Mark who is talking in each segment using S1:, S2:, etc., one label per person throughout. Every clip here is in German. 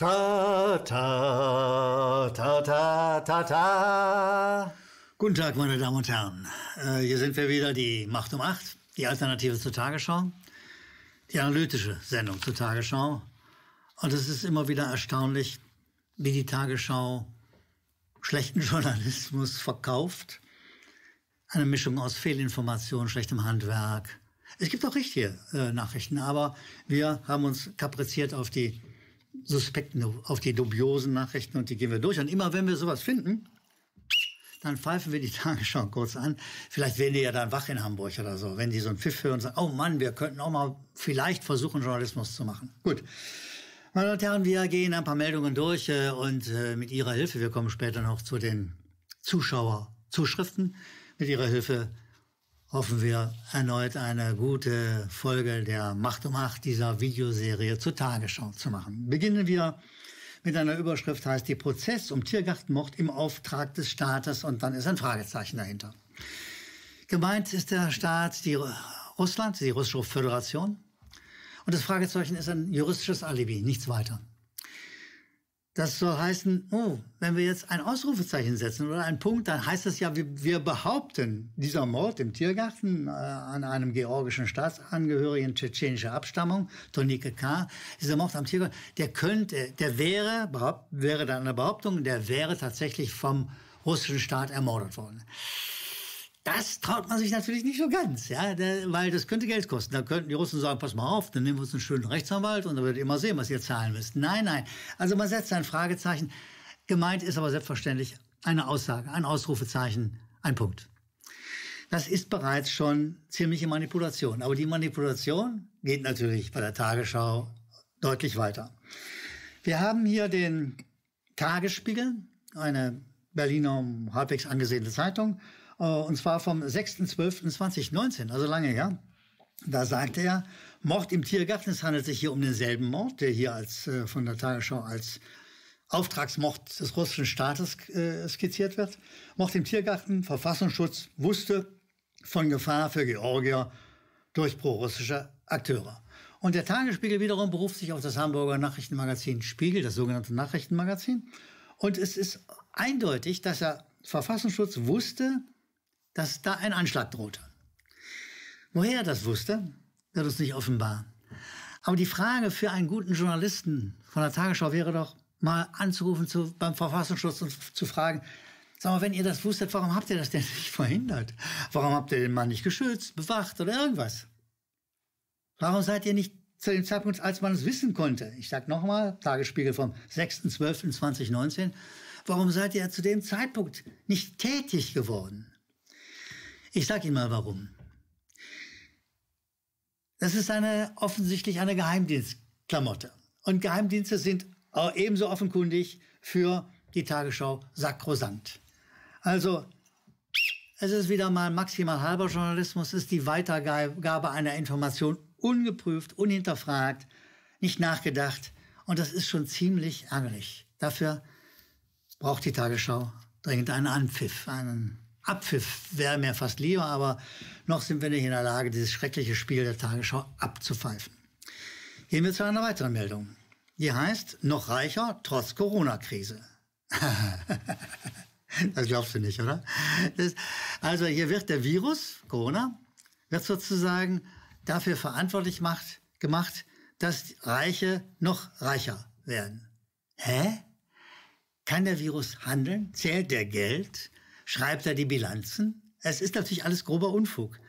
S1: Ta, ta, ta, ta, ta, ta. Guten Tag, meine Damen und Herren. Äh, hier sind wir wieder, die Macht um acht, die Alternative zur Tagesschau, die analytische Sendung zur Tagesschau. Und es ist immer wieder erstaunlich, wie die Tagesschau schlechten Journalismus verkauft. Eine Mischung aus Fehlinformation, schlechtem Handwerk. Es gibt auch richtige äh, Nachrichten, aber wir haben uns kapriziert auf die Suspekten, auf die dubiosen Nachrichten und die gehen wir durch. Und immer wenn wir sowas finden, dann pfeifen wir die Tagesschau kurz an. Vielleicht werden die ja dann wach in Hamburg oder so, wenn die so einen Pfiff hören und sagen, oh Mann, wir könnten auch mal vielleicht versuchen, Journalismus zu machen. Gut. Meine Damen und Herren, wir gehen ein paar Meldungen durch äh, und äh, mit Ihrer Hilfe, wir kommen später noch zu den Zuschauerzuschriften, mit Ihrer Hilfe hoffen wir erneut eine gute Folge der Macht um Acht dieser Videoserie zur Tagesschau zu machen. Beginnen wir mit einer Überschrift heißt die Prozess um Tiergartenmord im Auftrag des Staates und dann ist ein Fragezeichen dahinter. Gemeint ist der Staat die Russland, die Russische Föderation. Und das Fragezeichen ist ein juristisches Alibi, nichts weiter. Das soll heißen, oh, wenn wir jetzt ein Ausrufezeichen setzen oder einen Punkt, dann heißt das ja, wir, wir behaupten, dieser Mord im Tiergarten äh, an einem georgischen Staatsangehörigen tschetschenischer Abstammung, Tonike K., dieser Mord am Tiergarten, der könnte, der wäre, behaupt, wäre dann eine Behauptung, der wäre tatsächlich vom russischen Staat ermordet worden. Das traut man sich natürlich nicht so ganz, ja, weil das könnte Geld kosten. Da könnten die Russen sagen, pass mal auf, dann nehmen wir uns einen schönen Rechtsanwalt und dann werdet ihr mal sehen, was ihr zahlen müsst. Nein, nein. Also man setzt ein Fragezeichen. Gemeint ist aber selbstverständlich eine Aussage, ein Ausrufezeichen, ein Punkt. Das ist bereits schon ziemliche Manipulation. Aber die Manipulation geht natürlich bei der Tagesschau deutlich weiter. Wir haben hier den Tagesspiegel, eine Berliner halbwegs angesehene Zeitung. Äh, und zwar vom 6.12.2019, also lange her. Da sagte er, Mord im Tiergarten, es handelt sich hier um denselben Mord, der hier als, äh, von der Tagesschau als Auftragsmord des russischen Staates äh, skizziert wird. Mord im Tiergarten, Verfassungsschutz wusste von Gefahr für Georgier durch prorussische Akteure. Und der Tagesspiegel wiederum beruft sich auf das Hamburger Nachrichtenmagazin Spiegel, das sogenannte Nachrichtenmagazin. Und es ist eindeutig, dass er Verfassungsschutz wusste dass da ein Anschlag drohte. Woher er das wusste, wird uns nicht offenbar. Aber die Frage für einen guten Journalisten von der Tagesschau wäre doch, mal anzurufen zu, beim Verfassungsschutz und zu fragen, sag mal, wenn ihr das wusstet, warum habt ihr das denn nicht verhindert? Warum habt ihr den Mann nicht geschützt, bewacht oder irgendwas? Warum seid ihr nicht zu dem Zeitpunkt, als man es wissen konnte, ich sag nochmal, Tagesspiegel vom 6.12.2019, warum seid ihr zu dem Zeitpunkt nicht tätig geworden? Ich sage Ihnen mal warum. Das ist eine, offensichtlich eine Geheimdienstklamotte. Und Geheimdienste sind ebenso offenkundig für die Tagesschau sakrosankt. Also, es ist wieder mal maximal halber Journalismus, ist die Weitergabe einer Information ungeprüft, unhinterfragt, nicht nachgedacht. Und das ist schon ziemlich ärgerlich. Dafür braucht die Tagesschau dringend einen Anpfiff, einen Abpfiff wäre mir fast lieber, aber noch sind wir nicht in der Lage, dieses schreckliche Spiel der Tagesschau abzupfeifen. Gehen wir zu einer weiteren Meldung. Die heißt, noch reicher trotz Corona-Krise. das glaubst du nicht, oder? Das, also hier wird der Virus, Corona, wird sozusagen dafür verantwortlich macht, gemacht, dass Reiche noch reicher werden. Hä? Kann der Virus handeln? Zählt der Geld? schreibt er die Bilanzen. Es ist natürlich alles grober Unfug.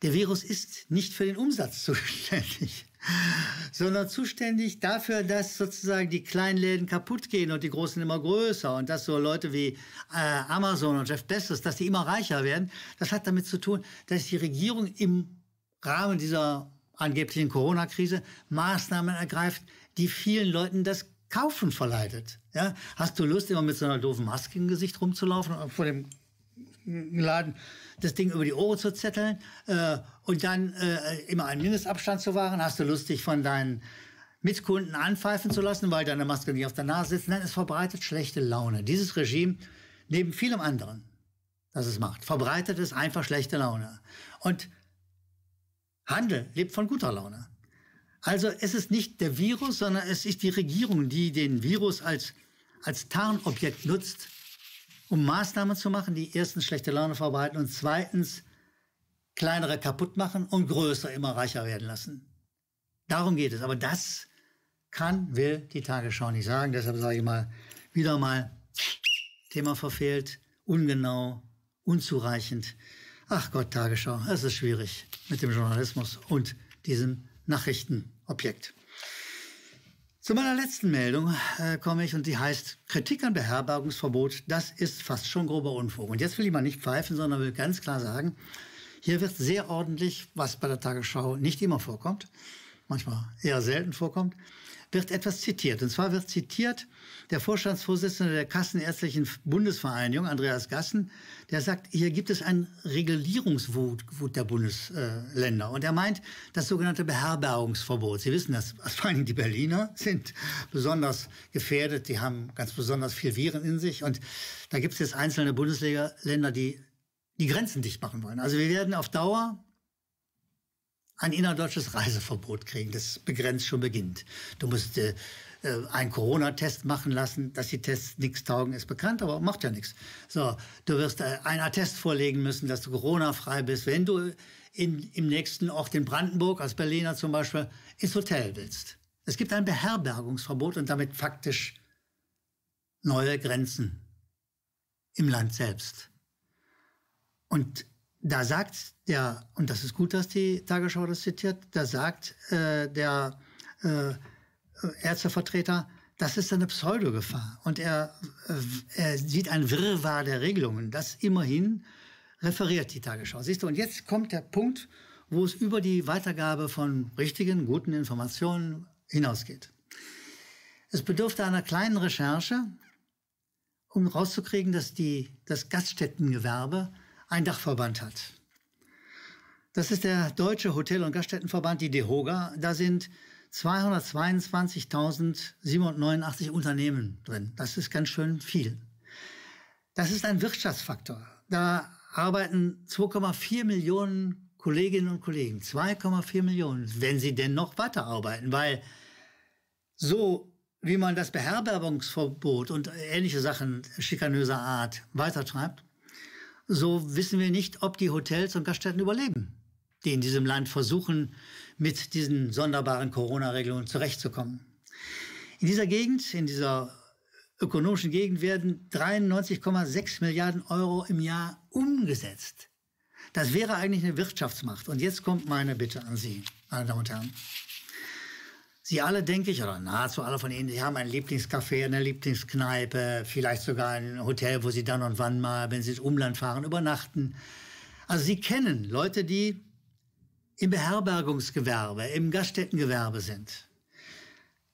S1: Der Virus ist nicht für den Umsatz zuständig, sondern zuständig dafür, dass sozusagen die kleinen Läden kaputt gehen und die großen immer größer und dass so Leute wie äh, Amazon und Jeff Bezos, dass die immer reicher werden. Das hat damit zu tun, dass die Regierung im Rahmen dieser angeblichen Corona-Krise Maßnahmen ergreift, die vielen Leuten das Kaufen verleitet. Ja? Hast du Lust, immer mit so einer doofen Maske im Gesicht rumzulaufen vor dem Laden, das Ding über die Ohren zu zetteln äh, und dann äh, immer einen Mindestabstand zu wahren, hast du Lust, dich von deinen Mitkunden anpfeifen zu lassen, weil deine Maske nicht auf der Nase sitzt. Nein, es verbreitet schlechte Laune. Dieses Regime, neben vielem anderen, das es macht, verbreitet es einfach schlechte Laune. Und Handel lebt von guter Laune. Also es ist nicht der Virus, sondern es ist die Regierung, die den Virus als, als Tarnobjekt nutzt, um Maßnahmen zu machen, die erstens schlechte Laune verbreiten und zweitens kleinere kaputt machen und größer immer reicher werden lassen. Darum geht es. Aber das kann, will die Tagesschau nicht sagen. Deshalb sage ich mal, wieder mal, Thema verfehlt, ungenau, unzureichend. Ach Gott, Tagesschau, es ist schwierig mit dem Journalismus und diesem Nachrichtenobjekt. Zu meiner letzten Meldung äh, komme ich und die heißt Kritik an Beherbergungsverbot, das ist fast schon grober Unfug. Und jetzt will ich mal nicht pfeifen, sondern will ganz klar sagen, hier wird sehr ordentlich, was bei der Tagesschau nicht immer vorkommt, manchmal eher selten vorkommt, wird etwas zitiert. Und zwar wird zitiert der Vorstandsvorsitzende der Kassenärztlichen Bundesvereinigung, Andreas Gassen, der sagt, hier gibt es ein Regulierungswut der Bundesländer. Und er meint das sogenannte Beherbergungsverbot. Sie wissen das, vor allem die Berliner sind besonders gefährdet. Die haben ganz besonders viel Viren in sich. Und da gibt es jetzt einzelne Bundesländer, die die Grenzen dicht machen wollen. Also wir werden auf Dauer ein innerdeutsches Reiseverbot kriegen, das begrenzt schon beginnt. Du musst äh, äh, einen Corona-Test machen lassen, dass die Tests nichts taugen, ist bekannt, aber macht ja nichts. So, du wirst äh, einen Attest vorlegen müssen, dass du Corona-frei bist, wenn du in, im nächsten Ort in Brandenburg, als Berliner zum Beispiel, ins Hotel willst. Es gibt ein Beherbergungsverbot und damit faktisch neue Grenzen im Land selbst. Und da sagt der, und das ist gut, dass die Tagesschau das zitiert, da sagt äh, der äh, Ärztevertreter, das ist eine Pseudogefahr. Und er, äh, er sieht ein Wirrwarr der Regelungen. Das immerhin referiert die Tagesschau. Siehst du, und jetzt kommt der Punkt, wo es über die Weitergabe von richtigen, guten Informationen hinausgeht. Es bedurfte einer kleinen Recherche, um rauszukriegen, dass die, das Gaststättengewerbe einen Dachverband hat. Das ist der Deutsche Hotel- und Gaststättenverband, die DEHOGA. Da sind 222.789 Unternehmen drin. Das ist ganz schön viel. Das ist ein Wirtschaftsfaktor. Da arbeiten 2,4 Millionen Kolleginnen und Kollegen. 2,4 Millionen, wenn sie denn noch weiterarbeiten. Weil so wie man das Beherbergungsverbot und ähnliche Sachen schikanöser Art weitertreibt, so wissen wir nicht, ob die Hotels und Gaststätten überleben, die in diesem Land versuchen, mit diesen sonderbaren Corona-Regelungen zurechtzukommen. In dieser Gegend, in dieser ökonomischen Gegend werden 93,6 Milliarden Euro im Jahr umgesetzt. Das wäre eigentlich eine Wirtschaftsmacht. Und jetzt kommt meine Bitte an Sie, meine Damen und Herren. Sie alle, denke ich, oder nahezu alle von Ihnen, die haben ein Lieblingscafé, eine Lieblingskneipe, vielleicht sogar ein Hotel, wo Sie dann und wann mal, wenn Sie ins Umland fahren, übernachten. Also Sie kennen Leute, die im Beherbergungsgewerbe, im Gaststättengewerbe sind.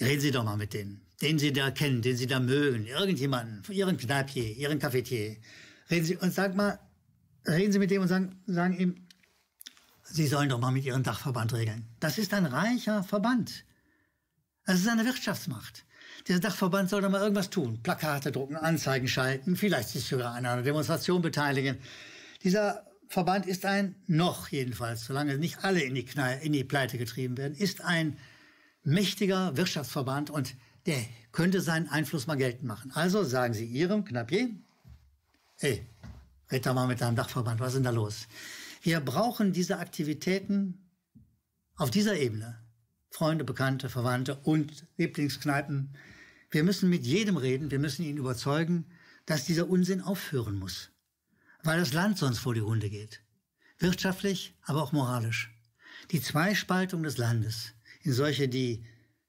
S1: Reden Sie doch mal mit denen, den Sie da kennen, den Sie da mögen, irgendjemanden, Ihren Kneipier, Ihren Cafetier. Reden Sie und sag mal, reden Sie mit dem und sagen, sagen ihm, Sie sollen doch mal mit Ihrem Dachverband regeln. Das ist ein reicher Verband ist eine Wirtschaftsmacht. Dieser Dachverband soll doch mal irgendwas tun. Plakate drucken, Anzeigen schalten, vielleicht sich sogar an einer Demonstration beteiligen. Dieser Verband ist ein, noch jedenfalls, solange nicht alle in die, Knall, in die Pleite getrieben werden, ist ein mächtiger Wirtschaftsverband und der könnte seinen Einfluss mal geltend machen. Also sagen Sie Ihrem Knappier, hey, red da mal mit deinem Dachverband, was ist denn da los? Wir brauchen diese Aktivitäten auf dieser Ebene. Freunde, Bekannte, Verwandte und Lieblingskneipen. Wir müssen mit jedem reden, wir müssen ihn überzeugen, dass dieser Unsinn aufhören muss, weil das Land sonst vor die Hunde geht. Wirtschaftlich, aber auch moralisch. Die Zweispaltung des Landes in solche, die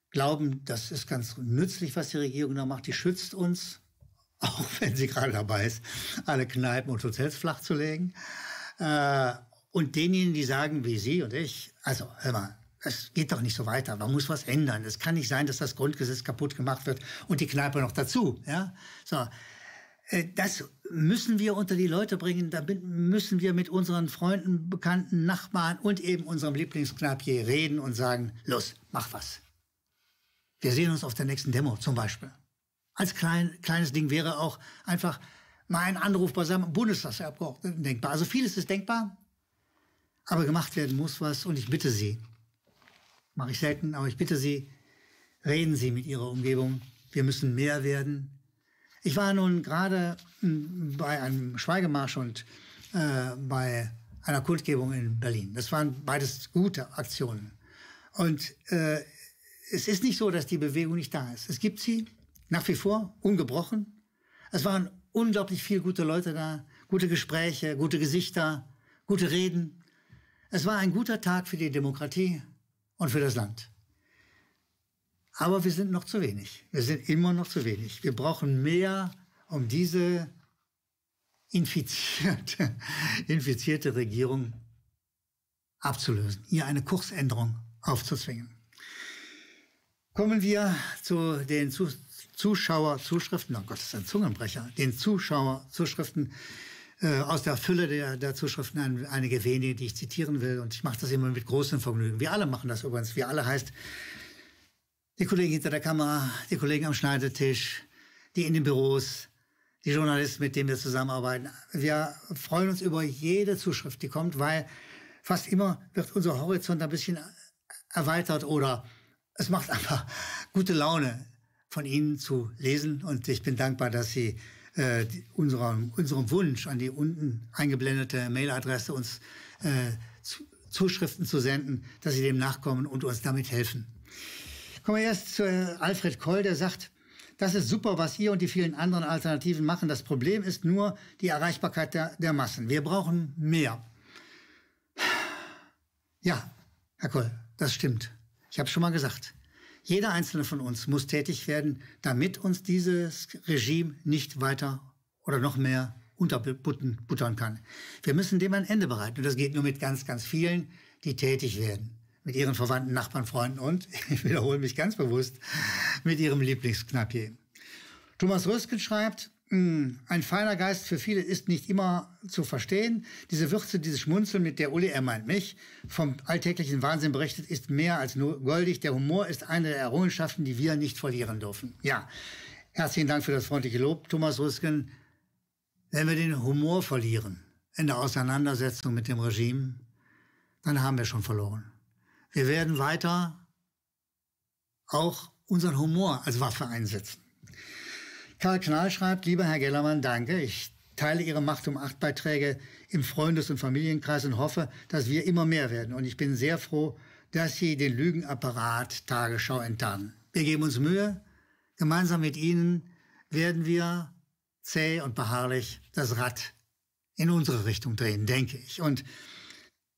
S1: glauben, das ist ganz nützlich, was die Regierung da macht, die schützt uns, auch wenn sie gerade dabei ist, alle Kneipen und Hotels flach zu legen. Äh, und denjenigen, die sagen, wie Sie und ich, also hör mal, es geht doch nicht so weiter. Man muss was ändern. Es kann nicht sein, dass das Grundgesetz kaputt gemacht wird und die Kneipe noch dazu. Ja? So. Äh, das müssen wir unter die Leute bringen. Damit müssen wir mit unseren Freunden, Bekannten, Nachbarn und eben unserem Lieblingsknapier reden und sagen, los, mach was. Wir sehen uns auf der nächsten Demo zum Beispiel. Als klein, kleines Ding wäre auch einfach mal ein Anruf bei seinem Bundestagsabgeordneten denkbar. Also vieles ist denkbar, aber gemacht werden muss was und ich bitte Sie, mache ich selten, aber ich bitte Sie, reden Sie mit Ihrer Umgebung. Wir müssen mehr werden. Ich war nun gerade hm, bei einem Schweigemarsch und äh, bei einer Kundgebung in Berlin. Das waren beides gute Aktionen. Und äh, es ist nicht so, dass die Bewegung nicht da ist. Es gibt sie nach wie vor, ungebrochen. Es waren unglaublich viele gute Leute da, gute Gespräche, gute Gesichter, gute Reden. Es war ein guter Tag für die Demokratie und für das Land. Aber wir sind noch zu wenig. Wir sind immer noch zu wenig. Wir brauchen mehr, um diese infizierte, infizierte Regierung abzulösen, ihr eine Kursänderung aufzuzwingen. Kommen wir zu den Zuschauerzuschriften, oh Gott, das ist ein Zungenbrecher, den Zuschauerzuschriften, äh, aus der Fülle der, der Zuschriften ein, einige wenige, die ich zitieren will. Und ich mache das immer mit großem Vergnügen. Wir alle machen das übrigens. Wir alle heißt die Kollegen hinter der Kamera, die Kollegen am Schneidetisch, die in den Büros, die Journalisten, mit denen wir zusammenarbeiten. Wir freuen uns über jede Zuschrift, die kommt, weil fast immer wird unser Horizont ein bisschen erweitert oder es macht einfach gute Laune von Ihnen zu lesen. Und ich bin dankbar, dass Sie äh, unserem, unserem Wunsch an die unten eingeblendete Mailadresse uns äh, Zuschriften zu senden, dass sie dem nachkommen und uns damit helfen. Kommen wir erst zu äh, Alfred Koll, der sagt, das ist super, was ihr und die vielen anderen Alternativen machen. Das Problem ist nur die Erreichbarkeit der, der Massen. Wir brauchen mehr. Ja, Herr Koll, das stimmt. Ich habe es schon mal gesagt. Jeder einzelne von uns muss tätig werden, damit uns dieses Regime nicht weiter oder noch mehr unterbuttern kann. Wir müssen dem ein Ende bereiten. Und das geht nur mit ganz, ganz vielen, die tätig werden. Mit ihren Verwandten, Nachbarn, Freunden und, ich wiederhole mich ganz bewusst, mit ihrem Lieblingsknappier. Thomas Rösken schreibt, Mm, ein feiner Geist für viele ist nicht immer zu verstehen. Diese Würze, dieses Schmunzeln, mit der Uli, er meint mich, vom alltäglichen Wahnsinn berichtet, ist mehr als nur goldig. Der Humor ist eine der Errungenschaften, die wir nicht verlieren dürfen. Ja, herzlichen Dank für das freundliche Lob, Thomas Rüsken. Wenn wir den Humor verlieren in der Auseinandersetzung mit dem Regime, dann haben wir schon verloren. Wir werden weiter auch unseren Humor als Waffe einsetzen. Karl Knall schreibt, lieber Herr Gellermann, danke. Ich teile Ihre Macht um acht Beiträge im Freundes- und Familienkreis und hoffe, dass wir immer mehr werden. Und ich bin sehr froh, dass Sie den Lügenapparat Tagesschau enttarnen. Wir geben uns Mühe. Gemeinsam mit Ihnen werden wir zäh und beharrlich das Rad in unsere Richtung drehen, denke ich. Und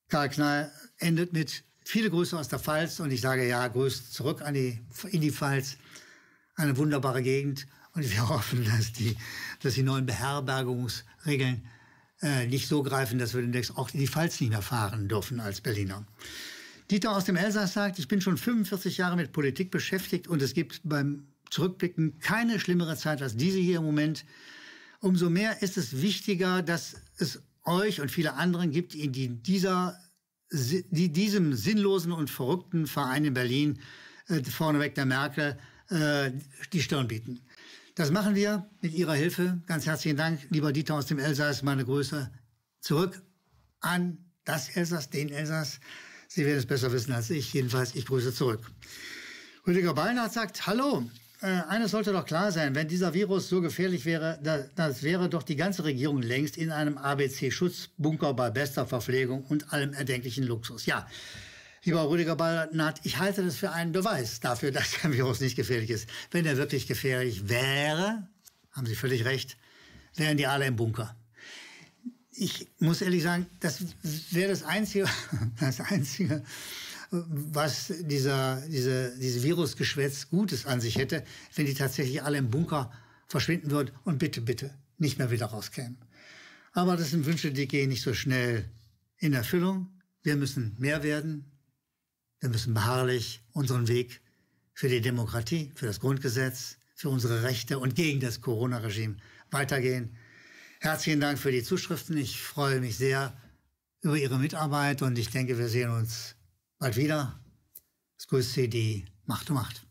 S1: Karl Knall endet mit viele Grüße aus der Pfalz und ich sage ja, Grüße zurück an die, in die Pfalz. Eine wunderbare Gegend und wir hoffen, dass die, dass die neuen Beherbergungsregeln äh, nicht so greifen, dass wir den demnächst auch in die Pfalz nicht mehr fahren dürfen als Berliner. Dieter aus dem Elsass sagt, ich bin schon 45 Jahre mit Politik beschäftigt und es gibt beim Zurückblicken keine schlimmere Zeit als diese hier im Moment. Umso mehr ist es wichtiger, dass es euch und viele anderen gibt, die dieser, die diesem sinnlosen und verrückten Verein in Berlin, äh, vorneweg der Merkel, äh, die Stirn bieten. Das machen wir mit Ihrer Hilfe. Ganz herzlichen Dank, lieber Dieter aus dem Elsass. Meine Grüße zurück an das Elsass, den Elsass. Sie werden es besser wissen als ich. Jedenfalls, ich grüße zurück. Rüdiger Ballnert sagt, hallo, äh, eines sollte doch klar sein, wenn dieser Virus so gefährlich wäre, da, das wäre doch die ganze Regierung längst in einem ABC-Schutzbunker bei bester Verpflegung und allem erdenklichen Luxus. Ja, Lieber Rüdiger Ballnath, ich halte das für einen Beweis dafür, dass der Virus nicht gefährlich ist. Wenn er wirklich gefährlich wäre, haben Sie völlig recht, wären die alle im Bunker. Ich muss ehrlich sagen, das wäre das Einzige, das Einzige, was dieser, diese, dieses Virusgeschwätz Gutes an sich hätte, wenn die tatsächlich alle im Bunker verschwinden würden und bitte, bitte nicht mehr wieder rauskämen. Aber das sind Wünsche, die gehen nicht so schnell in Erfüllung. Wir müssen mehr werden, wir müssen beharrlich unseren Weg für die Demokratie, für das Grundgesetz, für unsere Rechte und gegen das Corona-Regime weitergehen. Herzlichen Dank für die Zuschriften. Ich freue mich sehr über Ihre Mitarbeit und ich denke, wir sehen uns bald wieder. Es grüßt Sie die Macht um Macht.